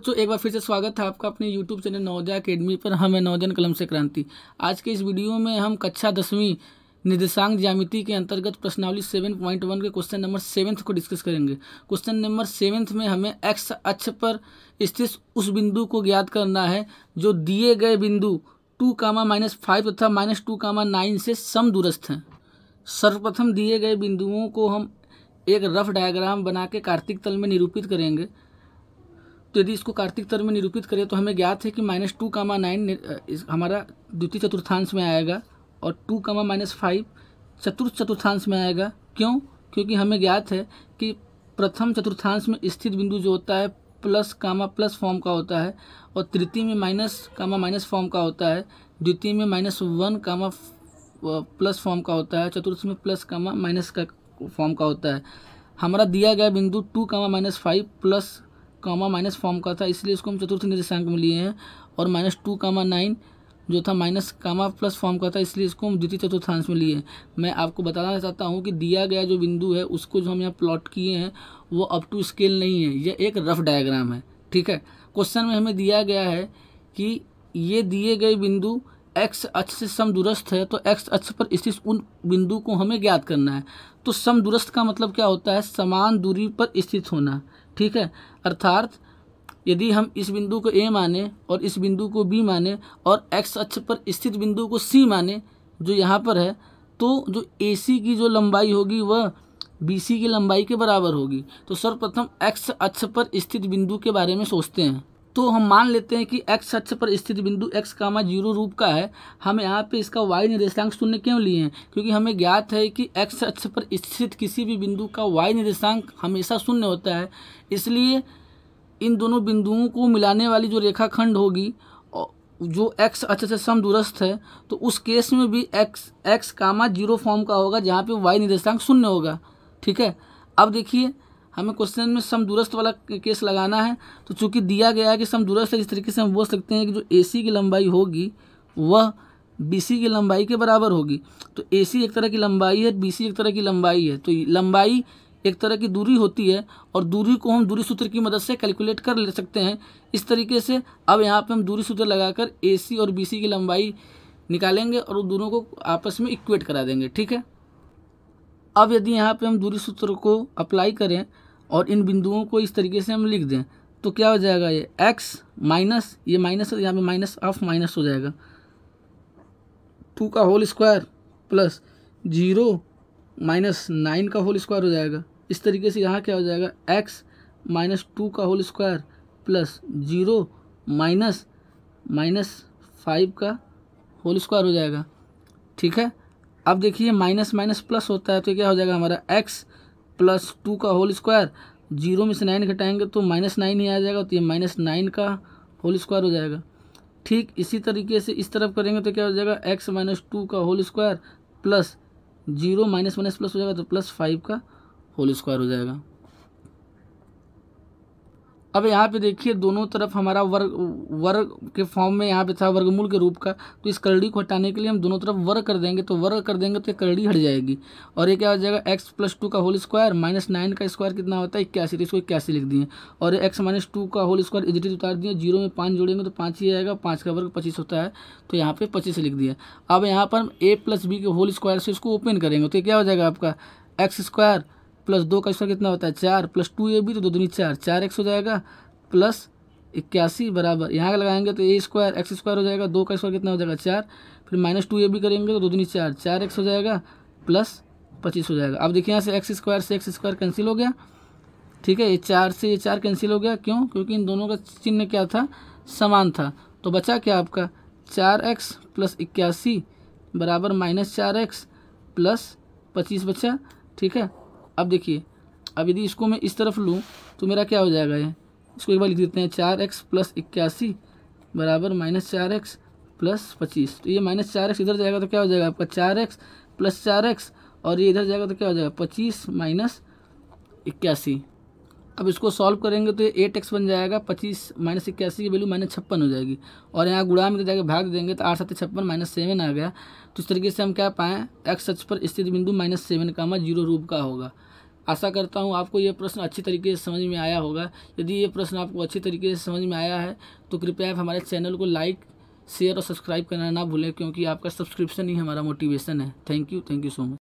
बच्चों एक बार फिर से स्वागत है आपका अपने YouTube चैनल नवोदय अकेडमी पर हम है नवोदयन कलम से क्रांति आज के इस वीडियो में हम कक्षा दसवीं निर्देशांक ज्यामिति के अंतर्गत प्रश्नावली सेवन पॉइंट वन के क्वेश्चन नंबर सेवन्थ को डिस्कस करेंगे क्वेश्चन नंबर सेवन्थ में हमें एक्स अक्ष पर स्थित उस बिंदु को ज्ञात करना है जो दिए गए बिंदु टू कामा माइनस फाइव तथा माइनस टू कामा नाइन से सम दूरस्थ हैं सर्वप्रथम दिए गए बिंदुओं को हम एक रफ डायग्राम बना के कार्तिक तल में निरूपित करेंगे तो यदि इसको कार्तिक तर्क में निरूपित करें तो हमें ज्ञात है कि माइनस टू कामा नाइन हमारा द्वितीय चतुर्थांश में आएगा और टू कामा माइनस फाइव चतुर्थ चतुर्थांश में आएगा क्यों क्योंकि हमें ज्ञात है कि प्रथम चतुर्थांश में स्थित बिंदु जो होता है प्लस कामा प्लस फॉर्म का होता है और तृतीय में माइनस कामा माइनस फॉर्म का होता है द्वितीय में minus one comma plus form का होता है चतुर्थ में प्लस कामा माइनस का फॉर्म का होता है हमारा दिया गया बिंदु two comma minus five plus comma minus form का था इसलिए इसको हम चतुर्थ निर्देशांक में लिए हैं और माइनस टू कामा नाइन जो था माइनस कामा प्लस फॉर्म का था इसलिए इसको हम द्वितीय चतुर्थांश में लिए हैं मैं आपको बताना चाहता हूँ कि दिया गया जो बिंदु है उसको जो हम यहाँ प्लॉट किए हैं वो अप टू स्केल नहीं है यह एक रफ डायग्राम है ठीक है क्वेश्चन में हमें दिया गया है कि ये दिए गए बिंदु एक्स अक्ष से सम समदूरस्थ है तो एक्स अक्ष पर स्थित उन बिंदु को हमें ज्ञात करना है तो समदूरस्थ का मतलब क्या होता है समान दूरी पर स्थित होना ठीक है अर्थात यदि हम इस बिंदु को ए माने और इस बिंदु को बी माने और एक्स अक्ष पर स्थित बिंदु को सी माने जो यहाँ पर है तो जो ए सी की जो लंबाई होगी वह बी सी की लंबाई के बराबर होगी तो सर्वप्रथम एक्स अक्ष पर स्थित बिंदु के बारे में सोचते हैं तो हम मान लेते हैं कि एक्स अक्ष पर स्थित बिंदु एक्स कामा जीरो रूप का है हम यहाँ पे इसका वाई निर्देशांक शून्य क्यों लिए हैं क्योंकि हमें ज्ञात है कि एक्स अक्ष पर स्थित किसी भी बिंदु का वाई निर्देशांक हमेशा शून्य होता है इसलिए इन दोनों बिंदुओं को मिलाने वाली जो रेखाखंड होगी जो एक्स अक्ष से सम समदूरस्थ है तो उस केस में भी x x comma zero form का होगा जहाँ पर वाई निर्देशांक शून्य होगा ठीक है अब देखिए हमें क्वेश्चन में सम दूरस्थ वाला केस लगाना है तो चूंकि दिया गया है कि दूरस्थ है इस तरीके से हम बोल सकते हैं कि जो ए की लंबाई होगी वह बी की लंबाई के बराबर होगी तो ए एक तरह की लंबाई है बी एक तरह की लंबाई है तो लंबाई एक तरह की दूरी होती है और दूरी को हम दूरी सूत्र की मदद से कैलकुलेट कर ले सकते हैं इस तरीके से अब यहाँ पे हम दूरी सूत्र लगाकर ए और बी की लंबाई निकालेंगे और दोनों को आपस में इक्वेट करा देंगे ठीक है अब यदि यहाँ पे हम दूरी सूत्र को अप्लाई करें और इन बिंदुओं को इस तरीके से हम लिख दें तो क्या हो जाएगा ये एक्स माइनस ये माइनस यहाँ पे माइनस ऑफ माइनस हो जाएगा टू का whole square plus zero minus nine का होल स्क्वायर हो जाएगा इस तरीके से यहाँ क्या हो जाएगा एक्स माइनस टू का whole square plus zero minus minus five का होल स्क्वायर हो जाएगा ठीक है अब देखिए माइनस माइनस प्लस होता है तो क्या हो जाएगा हमारा एक्स प्लस टू का होल स्क्वायर जीरो में से नाइन घटाएंगे तो माइनस नाइन ही आ जाएगा तो ये माइनस नाइन का होल स्क्वायर हो जाएगा ठीक इसी तरीके से इस तरफ करेंगे तो क्या हो जाएगा एक्स माइनस टू का whole square plus zero minus minus plus हो जाएगा तो प्लस फाइव का होल स्क्वायर हो जाएगा अब यहाँ पे देखिए दोनों तरफ हमारा वर्ग वर्ग के फॉर्म में यहाँ पे था वर्गमूल के रूप का तो इस करड़ी को हटाने के लिए हम दोनों तरफ वर्ग कर देंगे तो वर्ग कर देंगे तो ये करड़ी हट जाएगी और ये क्या हो जाएगा एक्स प्लस टू का होल स्क्वायर माइनस नाइन का स्क्वायर कितना होता है इक्यासी तो इसको इक्यासी लिख दिए और एक्स माइनस टू का होल स्क्वायर इजिटिव उतार दिए जीरो में पाँच जोड़ेंगे तो पाँच ही आएगा पाँच का वर्ग पच्चीस होता है तो यहाँ पर पच्चीस लिख दिया अब यहाँ पर हम ए प्लस बी के होल स्क्वायर से इसको ओपन करेंगे तो क्या हो जाएगा आपका एक्स स्क्वायर प्लस दो का स्क्वायर कितना होता है चार प्लस टू ए बी तो दो दूनी चार चार एक्स हो जाएगा प्लस इक्यासी बराबर यहाँ लगाएंगे तो ए स्क्वायर एक्स स्क्वायर हो जाएगा दो का स्क्वायर कितना हो जाएगा चार फिर माइनस टू ए बी करेंगे तो दो दूनी चार चार एक्स हो जाएगा प्लस पच्चीस हो जाएगा अब देखिए यहाँ से एक्स स्क्वायर से एक्स स्क्वायर कैंसिल हो गया ठीक है ये चार से ये चार कैंसिल हो गया क्यों क्योंकि इन दोनों का चिन्ह क्या था समान था तो बचा क्या आपका चार एक्स प्लस इक्यासी बराबर माइनस चार एक्स प्लस पच्चीस बचा ठीक है अब देखिए अब यदि इसको मैं इस तरफ लूँ तो मेरा क्या हो जाएगा ये इसको एक बार लिख देते हैं चार एक्स प्लस इक्यासी बराबर माइनस चार एक्स प्लस पच्चीस तो ये माइनस चार एक्स इधर जाएगा तो क्या हो जाएगा आपका चार एक्स प्लस चार एक्स और ये इधर जाएगा तो क्या हो जाएगा पच्चीस माइनस इक्यासी अब इसको सॉल्व करेंगे तो ये एट एक्स बन जाएगा पच्चीस माइनस इक्यासी की वैल्यू माइनस छप्पन हो जाएगी और यहाँ गुड़ा में जाकर भाग देंगे तो आठ सत्य छप्पन माइनस सेवन आ गया तो इस तरीके से हम क्या पाएँ एक्स एच पर स्थित बिंदु माइनस सेवन का मैं मतलब जीरो रूप का होगा आशा करता हूँ आपको ये प्रश्न अच्छी तरीके से समझ में आया होगा यदि ये प्रश्न आपको अच्छी तरीके से समझ में आया है तो कृपया आप हमारे चैनल को लाइक शेयर और सब्सक्राइब करना ना भूलें क्योंकि आपका सब्सक्रिप्शन ही हमारा मोटिवेशन है thank you thank you so much